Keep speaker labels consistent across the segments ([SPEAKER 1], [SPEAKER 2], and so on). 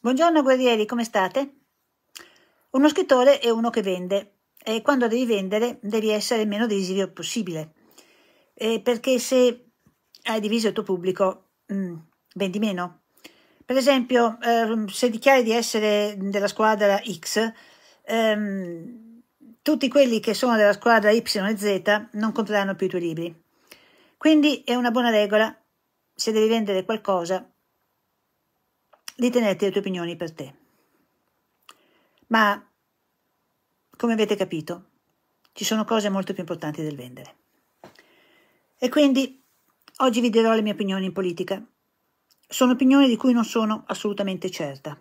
[SPEAKER 1] Buongiorno guerrieri, come state? Uno scrittore è uno che vende e quando devi vendere devi essere il meno desiderio possibile eh, perché se hai diviso il tuo pubblico mh, mm, vendi meno. Per esempio eh, se dichiari di essere della squadra X ehm, tutti quelli che sono della squadra Y e Z non compreranno più i tuoi libri. Quindi è una buona regola se devi vendere qualcosa di tenerti le tue opinioni per te. Ma, come avete capito, ci sono cose molto più importanti del vendere. E quindi oggi vi dirò le mie opinioni in politica. Sono opinioni di cui non sono assolutamente certa.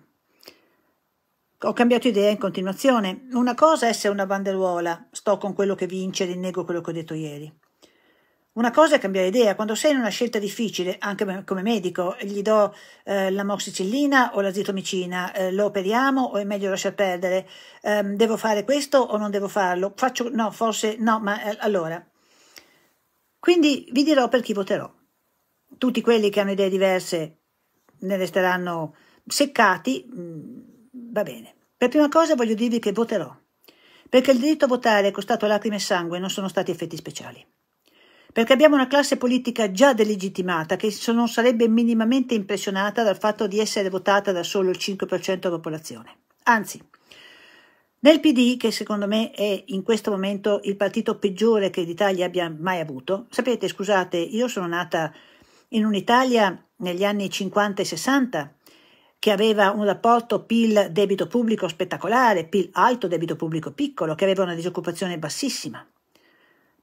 [SPEAKER 1] Ho cambiato idea in continuazione. Una cosa è essere una banderuola, sto con quello che vince e rinnego quello che ho detto ieri. Una cosa è cambiare idea, quando sei in una scelta difficile, anche come medico, gli do eh, la moxicillina o la zitomicina, eh, lo operiamo o è meglio lasciar perdere, eh, devo fare questo o non devo farlo, faccio, no, forse, no, ma eh, allora. Quindi vi dirò per chi voterò. Tutti quelli che hanno idee diverse ne resteranno seccati, mm, va bene. Per prima cosa voglio dirvi che voterò, perché il diritto a votare è costato lacrime e sangue, non sono stati effetti speciali perché abbiamo una classe politica già delegittimata che non sarebbe minimamente impressionata dal fatto di essere votata da solo il 5% della popolazione. Anzi, nel PD, che secondo me è in questo momento il partito peggiore che l'Italia abbia mai avuto, sapete, scusate, io sono nata in un'Italia negli anni 50 e 60 che aveva un rapporto PIL debito pubblico spettacolare, PIL alto, debito pubblico piccolo, che aveva una disoccupazione bassissima.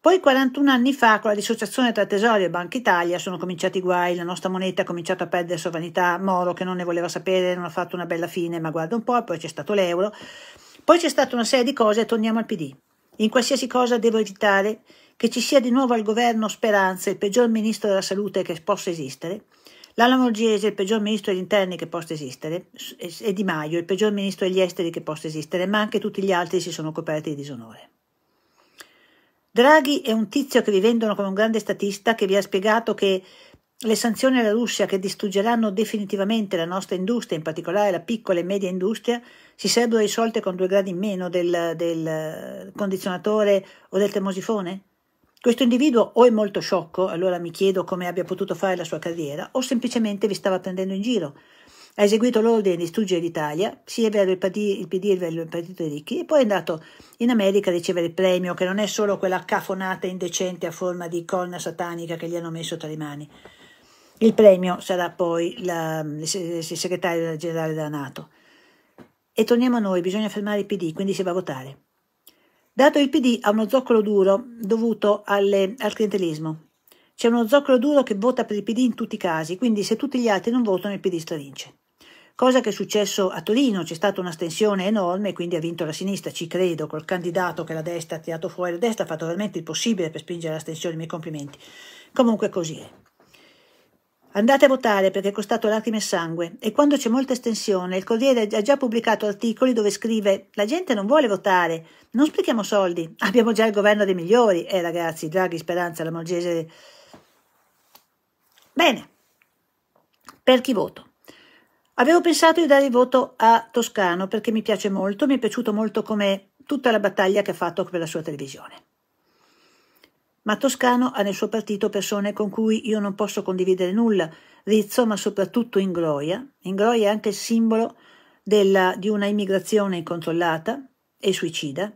[SPEAKER 1] Poi 41 anni fa, con la dissociazione tra Tesori e Banca Italia, sono cominciati i guai, la nostra moneta ha cominciato a perdere sovranità, Moro che non ne voleva sapere, non ha fatto una bella fine, ma guarda un po', poi c'è stato l'euro, poi c'è stata una serie di cose e torniamo al PD. In qualsiasi cosa devo evitare che ci sia di nuovo al governo Speranza, il peggior ministro della salute che possa esistere, Lala Morgese, il peggior ministro degli interni che possa esistere, e Di Maio, il peggior ministro degli esteri che possa esistere, ma anche tutti gli altri si sono coperti di disonore. Draghi è un tizio che vi vendono come un grande statista che vi ha spiegato che le sanzioni alla Russia che distruggeranno definitivamente la nostra industria, in particolare la piccola e media industria, si sarebbero risolte con due gradi in meno del, del condizionatore o del termosifone? Questo individuo o è molto sciocco, allora mi chiedo come abbia potuto fare la sua carriera, o semplicemente vi stava prendendo in giro, ha eseguito l'ordine di distruggere l'Italia, sia per il PD, il PD e il Partito dei Ricchi, e poi è andato in America a ricevere il premio, che non è solo quella cafonata indecente a forma di colna satanica che gli hanno messo tra le mani. Il premio sarà poi la, il segretario generale della Nato. E torniamo a noi, bisogna fermare il PD, quindi si va a votare. Dato il PD ha uno zoccolo duro dovuto alle, al clientelismo. C'è uno zoccolo duro che vota per il PD in tutti i casi, quindi se tutti gli altri non votano il PD stravince cosa che è successo a Torino, c'è stata una stensione enorme e quindi ha vinto la sinistra, ci credo, col candidato che la destra ha tirato fuori, la destra ha fatto veramente il possibile per spingere la stensione, i miei complimenti. Comunque così è. Andate a votare perché è costato lacrime e sangue e quando c'è molta estensione il Corriere ha già pubblicato articoli dove scrive la gente non vuole votare, non sprechiamo soldi, abbiamo già il governo dei migliori. Eh ragazzi, Draghi, Speranza, la Morgese... Bene, per chi voto? Avevo pensato di dare il voto a Toscano perché mi piace molto, mi è piaciuto molto come tutta la battaglia che ha fatto per la sua televisione. Ma Toscano ha nel suo partito persone con cui io non posso condividere nulla, Rizzo, ma soprattutto Ingloia. Ingloia è anche il simbolo della, di una immigrazione incontrollata e suicida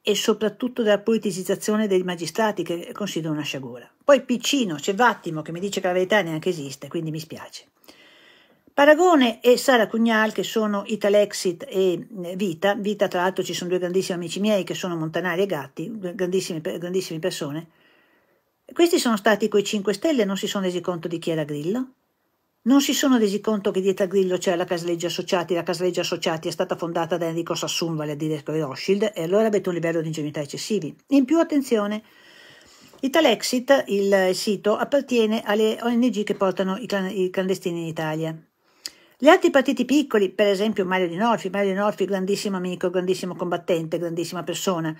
[SPEAKER 1] e soprattutto della politicizzazione dei magistrati che considero una sciagura. Poi Piccino, c'è Vattimo che mi dice che la verità neanche esiste, quindi mi spiace. Paragone e Sara Cugnal, che sono Italexit e eh, Vita, Vita tra l'altro ci sono due grandissimi amici miei che sono Montanari e Gatti, grandissime, grandissime persone, questi sono stati quei 5 Stelle, non si sono resi conto di chi era Grillo, non si sono resi conto che dietro a Grillo c'era la Casaleggia Associati, la Casaleggia Associati è stata fondata da Enrico Sassun, vale a dire con Rothschild, e allora avete un livello di ingenuità eccessivi. In più, attenzione, Italexit, il sito, appartiene alle ONG che portano i clandestini in Italia. Gli altri partiti piccoli, per esempio Mario Di Norfi, Mario Di Norfi grandissimo amico, grandissimo combattente, grandissima persona.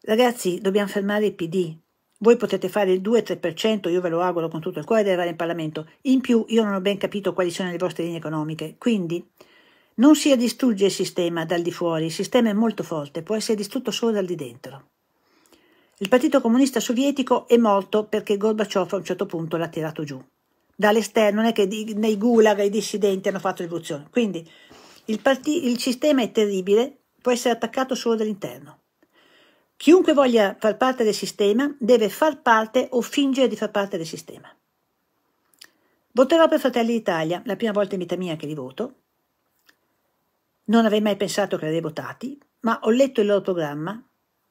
[SPEAKER 1] Ragazzi, dobbiamo fermare il PD. Voi potete fare il 2-3%, io ve lo auguro con tutto il cuore di arrivare in Parlamento. In più, io non ho ben capito quali sono le vostre linee economiche. Quindi, non si distrugge il sistema dal di fuori, il sistema è molto forte, può essere distrutto solo dal di dentro. Il Partito Comunista Sovietico è morto perché Gorbaciov a un certo punto l'ha tirato giù dall'esterno, non è che nei gulag i dissidenti hanno fatto rivoluzione. Quindi il, partì, il sistema è terribile, può essere attaccato solo dall'interno. Chiunque voglia far parte del sistema deve far parte o fingere di far parte del sistema. Voterò per Fratelli d'Italia, la prima volta in vita mia che li voto. Non avrei mai pensato che li avrei votati, ma ho letto il loro programma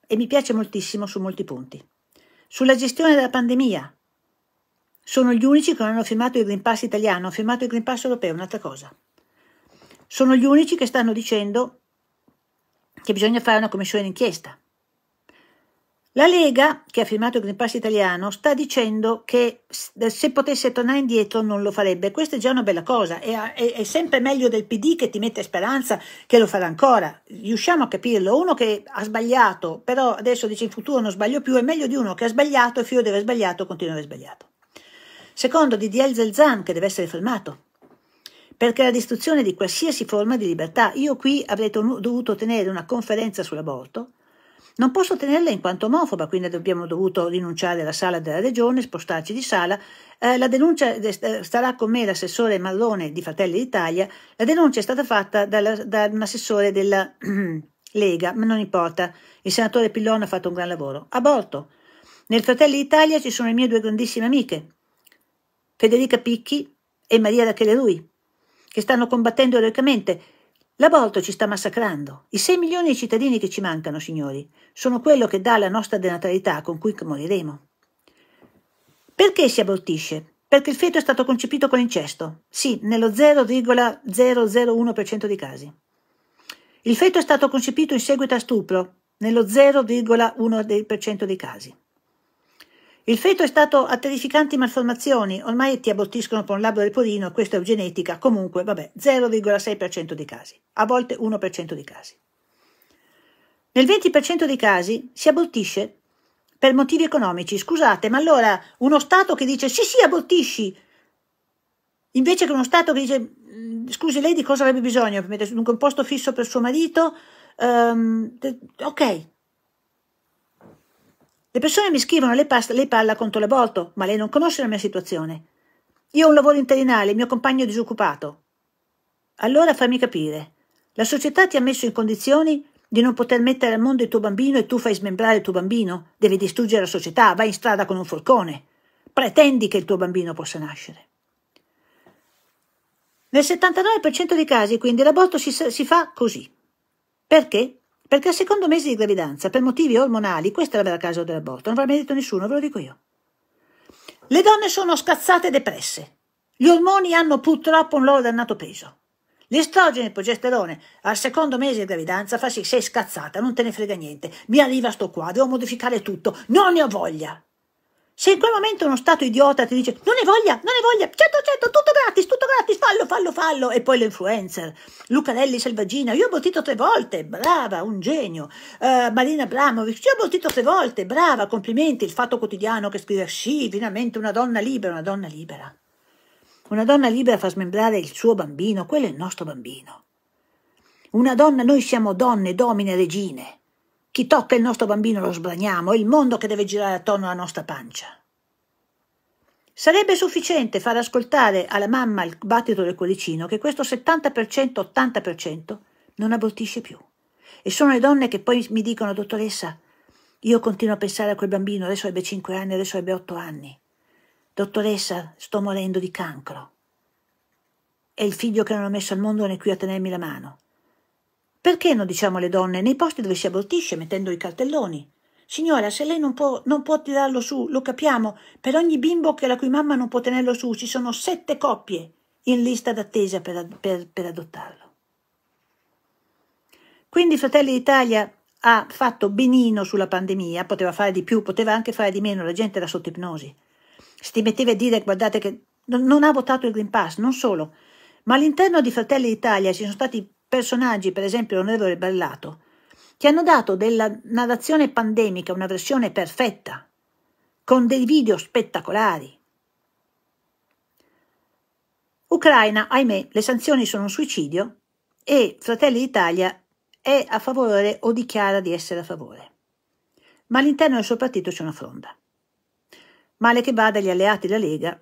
[SPEAKER 1] e mi piace moltissimo su molti punti. Sulla gestione della pandemia, sono gli unici che non hanno firmato il Green Pass italiano, hanno firmato il Green Pass europeo, un'altra cosa. Sono gli unici che stanno dicendo che bisogna fare una commissione d'inchiesta. La Lega, che ha firmato il Green Pass italiano, sta dicendo che se potesse tornare indietro non lo farebbe. Questa è già una bella cosa, è, è, è sempre meglio del PD che ti mette speranza che lo farà ancora. Riusciamo a capirlo. Uno che ha sbagliato, però adesso dice in futuro non sbaglio più, è meglio di uno che ha sbagliato e fino ad aver sbagliato continua ad aver sbagliato. Secondo DDL Zelzan, che deve essere fermato, perché la distruzione di qualsiasi forma di libertà. Io qui avrei dovuto tenere una conferenza sull'aborto, non posso tenerla in quanto omofoba, quindi abbiamo dovuto rinunciare alla sala della regione, spostarci di sala. Eh, la denuncia starà con me l'assessore Marrone di Fratelli d'Italia. La denuncia è stata fatta dalla, da un assessore della Lega, ma non importa. Il senatore Pillon ha fatto un gran lavoro. Aborto. Nel Fratelli d'Italia ci sono le mie due grandissime amiche, Federica Picchi e Maria Rachele Rui, che stanno combattendo eroicamente. L'aborto ci sta massacrando. I 6 milioni di cittadini che ci mancano, signori, sono quello che dà la nostra denatalità con cui moriremo. Perché si abortisce? Perché il feto è stato concepito con incesto. Sì, nello 0,001% dei casi. Il feto è stato concepito in seguito a stupro, nello 0,1% dei casi. Il feto è stato a terrificanti malformazioni, ormai ti abortiscono con un labbro del porino, questa è eugenetica, comunque, vabbè, 0,6% dei casi, a volte 1% dei casi. Nel 20% dei casi si abortisce per motivi economici. Scusate, ma allora uno Stato che dice sì, sì, abortisci, invece che uno Stato che dice mm, scusi, lei di cosa avrebbe bisogno? mettere un composto fisso per suo marito? Um, ok, le persone mi scrivono lei, pasta, lei parla contro l'aborto, ma lei non conosce la mia situazione. Io ho un lavoro interinale, il mio compagno è disoccupato. Allora fammi capire. La società ti ha messo in condizioni di non poter mettere al mondo il tuo bambino e tu fai smembrare il tuo bambino? Devi distruggere la società, vai in strada con un forcone. Pretendi che il tuo bambino possa nascere. Nel 79% dei casi, quindi, l'aborto si, si fa così. Perché? Perché al secondo mese di gravidanza, per motivi ormonali, questa è la vera causa dell'aborto. Non ve l'ha mai detto nessuno, ve lo dico io. Le donne sono scazzate e depresse. Gli ormoni hanno purtroppo un loro dannato peso. L'estrogeno e il progesterone al secondo mese di gravidanza fa sì, che sei scazzata, non te ne frega niente, mi arriva sto qua, devo modificare tutto, non ne ho voglia. Se in quel momento uno stato idiota ti dice non ne voglia, non ne voglia, certo certo, tutto bene fallo e poi l'influencer. Lucarelli Selvaggina, io ho bottito tre volte, brava, un genio. Uh, Marina Abramovic, io ho bottito tre volte, brava, complimenti. Il Fatto Quotidiano che scrive, sì, finalmente una donna libera, una donna libera. Una donna libera fa smembrare il suo bambino, quello è il nostro bambino. Una donna, noi siamo donne, domine, regine. Chi tocca il nostro bambino lo sbraniamo, è il mondo che deve girare attorno alla nostra pancia. Sarebbe sufficiente far ascoltare alla mamma il battito del cuoricino che questo 70%-80% non abortisce più. E sono le donne che poi mi dicono, dottoressa, io continuo a pensare a quel bambino, adesso ebbe 5 anni, adesso ebbe 8 anni. Dottoressa, sto morendo di cancro. È il figlio che non ho messo al mondo non è qui a tenermi la mano. Perché non diciamo alle donne nei posti dove si abortisce mettendo i cartelloni? Signora, se lei non può, non può tirarlo su, lo capiamo, per ogni bimbo che la cui mamma non può tenerlo su ci sono sette coppie in lista d'attesa per, per, per adottarlo. Quindi Fratelli d'Italia ha fatto benino sulla pandemia, poteva fare di più, poteva anche fare di meno, la gente era sotto ipnosi. Si metteva a dire, guardate che non ha votato il Green Pass, non solo, ma all'interno di Fratelli d'Italia ci sono stati personaggi, per esempio l'onorevole Ballato, che hanno dato della narrazione pandemica una versione perfetta, con dei video spettacolari. Ucraina, ahimè, le sanzioni sono un suicidio e Fratelli d'Italia è a favore o dichiara di essere a favore. Ma all'interno del suo partito c'è una fronda. Male che vada, gli alleati della Lega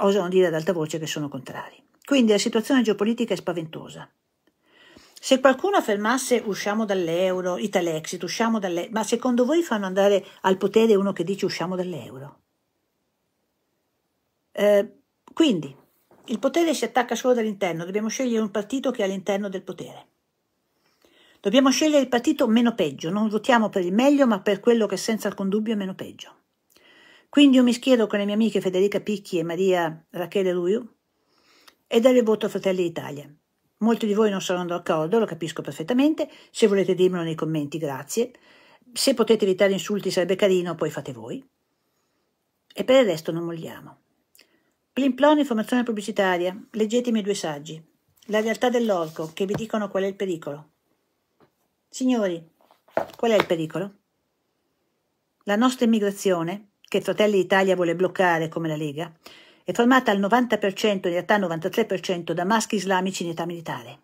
[SPEAKER 1] osano dire ad alta voce che sono contrari. Quindi la situazione geopolitica è spaventosa. Se qualcuno affermasse usciamo dall'euro, Italexit, usciamo dall'euro, ma secondo voi fanno andare al potere uno che dice usciamo dall'euro? Eh, quindi, il potere si attacca solo dall'interno, dobbiamo scegliere un partito che è all'interno del potere. Dobbiamo scegliere il partito meno peggio, non votiamo per il meglio, ma per quello che senza alcun dubbio è meno peggio. Quindi io mi schiero con le mie amiche Federica Picchi e Maria Rachele Ruiu e darò il voto a Fratelli d'Italia. Molti di voi non saranno d'accordo, lo capisco perfettamente, se volete dirmelo nei commenti grazie, se potete evitare insulti sarebbe carino, poi fate voi. E per il resto non molliamo. Plimplon informazione pubblicitaria, leggete i miei due saggi, la realtà dell'orco, che vi dicono qual è il pericolo. Signori, qual è il pericolo? La nostra immigrazione, che Fratelli d'Italia vuole bloccare come la Lega, è formata al 90%, in realtà 93%, da maschi islamici in età militare.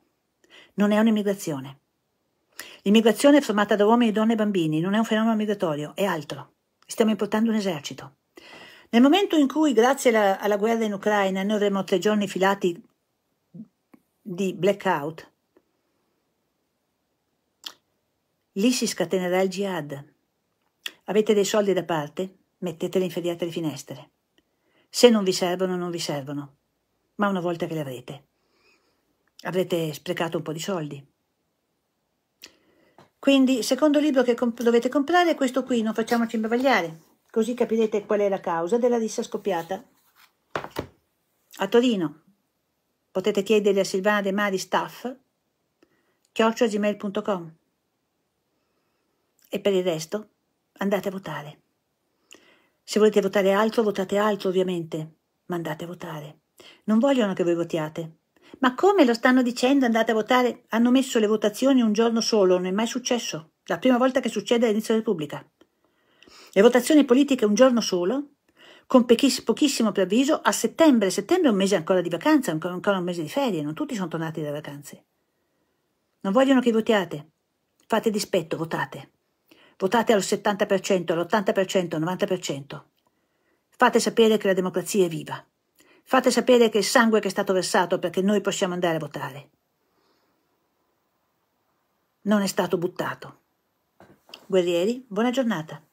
[SPEAKER 1] Non è un'immigrazione. L'immigrazione è formata da uomini, donne e bambini non è un fenomeno migratorio, è altro. Stiamo importando un esercito. Nel momento in cui, grazie alla, alla guerra in Ucraina, noi avremo tre giorni filati di blackout, lì si scatenerà il jihad. Avete dei soldi da parte? Mettetele in le finestre. Se non vi servono, non vi servono, ma una volta che le avrete, avrete sprecato un po' di soldi. Quindi, il secondo libro che comp dovete comprare è questo qui, Non facciamoci imbavagliare, così capirete qual è la causa della rissa scoppiata a Torino. Potete chiedere a Silvana De Mari Staff, chiocciogmail.com. E per il resto andate a votare. Se volete votare altro, votate altro ovviamente, ma andate a votare. Non vogliono che voi votiate. Ma come lo stanno dicendo, andate a votare? Hanno messo le votazioni un giorno solo, non è mai successo. La prima volta che succede all'inizio della Repubblica. Le votazioni politiche un giorno solo, con pochissimo preavviso, a settembre. Settembre è un mese ancora di vacanza, ancora un mese di ferie, non tutti sono tornati dalle vacanze. Non vogliono che votiate. Fate dispetto, votate. Votate al 70%, all'80%, al 90%. Fate sapere che la democrazia è viva. Fate sapere che il sangue che è stato versato perché noi possiamo andare a votare non è stato buttato. Guerrieri, buona giornata.